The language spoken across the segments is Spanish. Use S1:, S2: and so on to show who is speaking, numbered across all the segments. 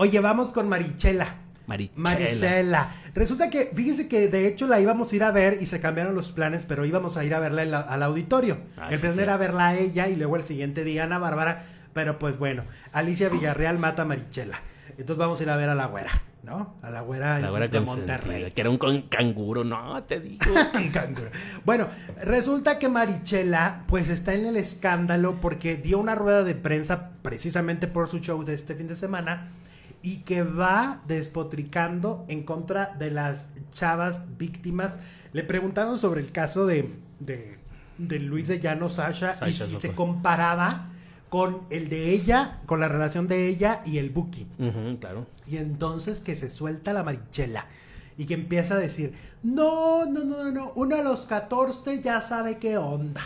S1: Oye, vamos con Marichela. Marichela. Resulta que, fíjense que de hecho la íbamos a ir a ver y se cambiaron los planes, pero íbamos a ir a verla al auditorio. Ah, el plan era verla a ella y luego el siguiente día Ana Bárbara. Pero pues bueno, Alicia Villarreal mata a Marichela. Entonces vamos a ir a ver a la güera, ¿no?
S2: A la güera, de Monterrey. Que era un canguro, no, te digo. canguro.
S1: Bueno, resulta que Marichela pues está en el escándalo porque dio una rueda de prensa precisamente por su show de este fin de semana y que va despotricando en contra de las chavas víctimas. Le preguntaron sobre el caso de, de, Luis de Llano Sasha, y si se comparaba con el de ella, con la relación de ella y el Buki. claro. Y entonces que se suelta la marichela y que empieza a decir, no, no, no, no, uno de los 14 ya sabe qué onda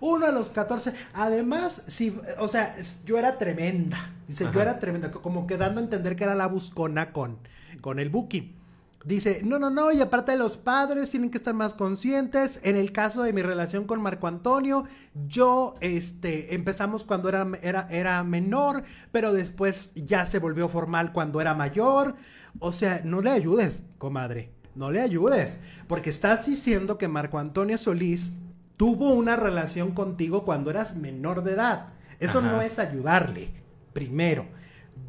S1: uno a los 14. Además, si, o sea, yo era tremenda. Dice, yo era tremenda, como que dando a entender que era la buscona con, con el Buki. Dice, no, no, no, y aparte de los padres tienen que estar más conscientes. En el caso de mi relación con Marco Antonio, yo, este, empezamos cuando era, era, era menor, pero después ya se volvió formal cuando era mayor. O sea, no le ayudes, comadre, no le ayudes, porque estás diciendo que Marco Antonio Solís tuvo una relación contigo cuando eras menor de edad. Eso no es ayudarle, primero.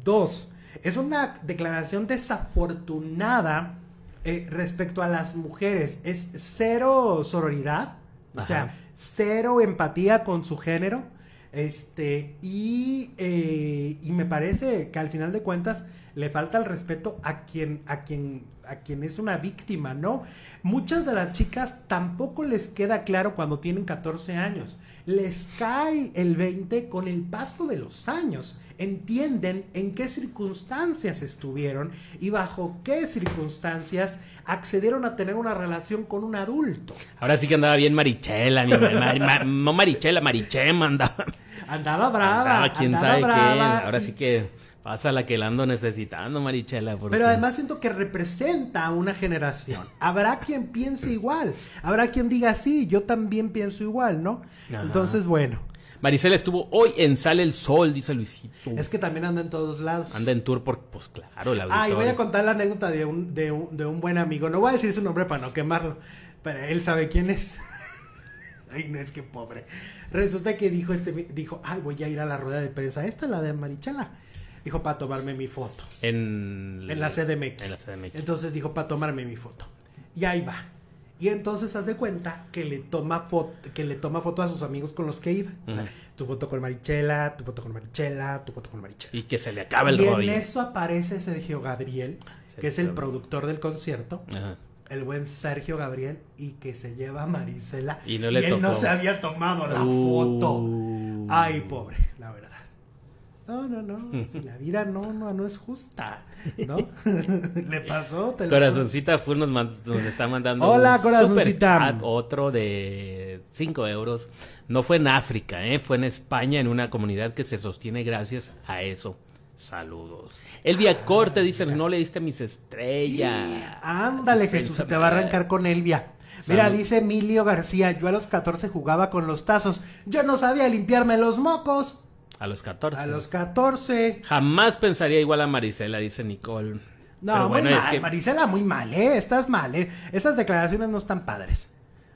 S1: Dos, es una declaración desafortunada eh, respecto a las mujeres. Es cero sororidad, o sea, cero empatía con su género. Este, y, eh, y me parece que al final de cuentas le falta el respeto a quien, a quien, a quien es una víctima, ¿no? Muchas de las chicas tampoco les queda claro cuando tienen 14 años. Les cae el 20 con el paso de los años. Entienden en qué circunstancias estuvieron y bajo qué circunstancias accedieron a tener una relación con un adulto.
S2: Ahora sí que andaba bien Marichela, mi mar, no Marichela, Marichema andaba.
S1: Andaba brava. Andaba, quién sabe Ahora sí
S2: que Pasa la que la ando necesitando, Marichela. Pero además
S1: siento que representa a una generación. Habrá quien piense igual. Habrá quien diga, sí, yo también pienso igual, ¿no? Entonces, bueno.
S2: Marichela estuvo hoy en Sale el Sol, dice Luisito. Es que también
S1: anda en todos lados.
S2: Anda en tour por, pues claro, la Ah, y voy a
S1: contar la anécdota de un, de, un, buen amigo. No voy a decir su nombre para no quemarlo, pero él sabe quién es. Ay, no es que pobre. Resulta que dijo este, dijo, ay, voy a ir a la rueda de prensa. Esta, la de Marichela dijo para tomarme mi foto.
S2: En, la CDMX. En la CDMX.
S1: Entonces dijo para tomarme mi foto. Y ahí va. Y entonces hace cuenta que le toma foto, que le toma foto a sus amigos con los que iba. tu foto con Marichela, tu foto con Marichela, tu foto con Marichela.
S2: Y que se le acaba el rollo. Y en
S1: eso aparece Sergio Gabriel, que es el productor del concierto. Ajá. el buen Sergio Gabriel y que se lleva a Marisela. Y, no le y él no se había tomado la uh. foto. Ay, pobre. No, no, no. Si la vida no, no, no es justa, ¿no? Le pasó. Te
S2: corazoncita fue nos, está mandando. Hola, corazoncita. otro de 5 euros. No fue en África, ¿eh? fue en España, en una comunidad que se sostiene gracias a eso. Saludos. Elvia ah, corte, dice no le diste mis estrellas.
S1: Ándale, Jesús, te va a arrancar con Elvia. Mira, dice Emilio García, yo a los 14 jugaba con los tazos. Yo no sabía limpiarme los mocos.
S2: A los 14. A los
S1: 14.
S2: Jamás pensaría igual a Marisela, dice Nicole. No, mal, Marisela,
S1: muy mal, ¿eh? Estás mal, ¿eh? Esas declaraciones no están padres.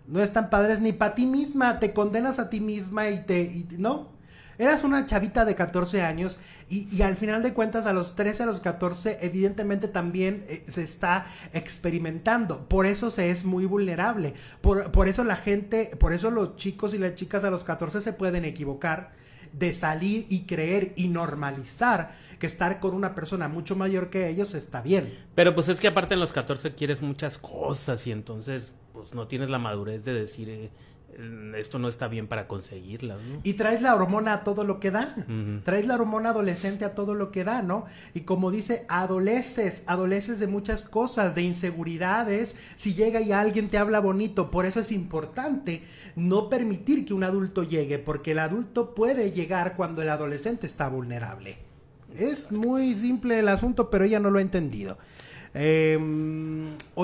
S1: No están padres ni para ti misma. Te condenas a ti misma y te. ¿No? Eras una chavita de 14 años y, y, al final de cuentas a los 13, a los 14, evidentemente también eh, se está experimentando. Por eso se es muy vulnerable. Por, por eso la gente, por eso los chicos y las chicas a los 14 se pueden equivocar de salir y creer y normalizar que estar con una persona mucho mayor que ellos está bien.
S2: Pero pues es que aparte en los 14 quieres muchas cosas y entonces pues no tienes la madurez de decir, eh, Mm, esto no está bien para conseguirla. Y traes
S1: la hormona a todo lo que da. Traes la hormona adolescente a todo lo que da, ¿no? Y como dice, adoleces, adoleces de muchas cosas, de inseguridades. Si llega y alguien te habla bonito, por eso es importante no permitir que un adulto llegue, porque el adulto puede llegar cuando el adolescente está vulnerable. Es muy simple el asunto, pero ella no lo ha entendido. Eh,